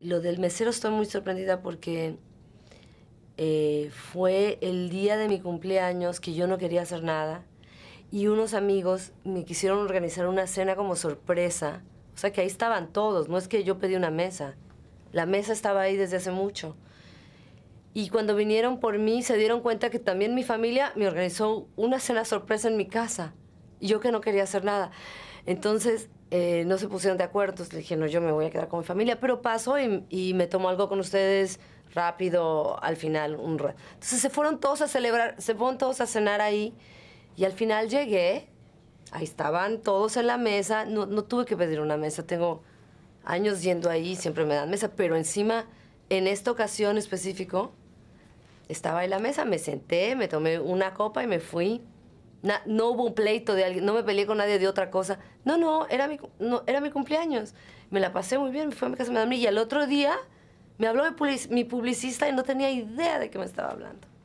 Lo del mesero estoy muy sorprendida porque eh, fue el día de mi cumpleaños que yo no quería hacer nada y unos amigos me quisieron organizar una cena como sorpresa. O sea que ahí estaban todos, no es que yo pedí una mesa. La mesa estaba ahí desde hace mucho. Y cuando vinieron por mí se dieron cuenta que también mi familia me organizó una cena sorpresa en mi casa yo que no quería hacer nada. Entonces eh, no se pusieron de acuerdo. Entonces le dije, no, yo me voy a quedar con mi familia, pero paso y, me tomo algo con ustedes rápido al final. Un Entonces se fueron todos a celebrar, se fueron todos a cenar ahí. Y al final llegué, ahí estaban todos en la mesa. No, no tuve que pedir una mesa, tengo años yendo ahí, siempre me dan mesa, pero encima, en esta ocasión específico, estaba en la mesa, me senté, me tomé una copa y me fui no hubo un pleito de alguien, no me peleé con nadie de otra cosa. No, no, era mi, no, era mi cumpleaños. Me la pasé muy bien, me fui a mi casa, me dormí y al otro día me habló mi publicista y no tenía idea de qué me estaba hablando.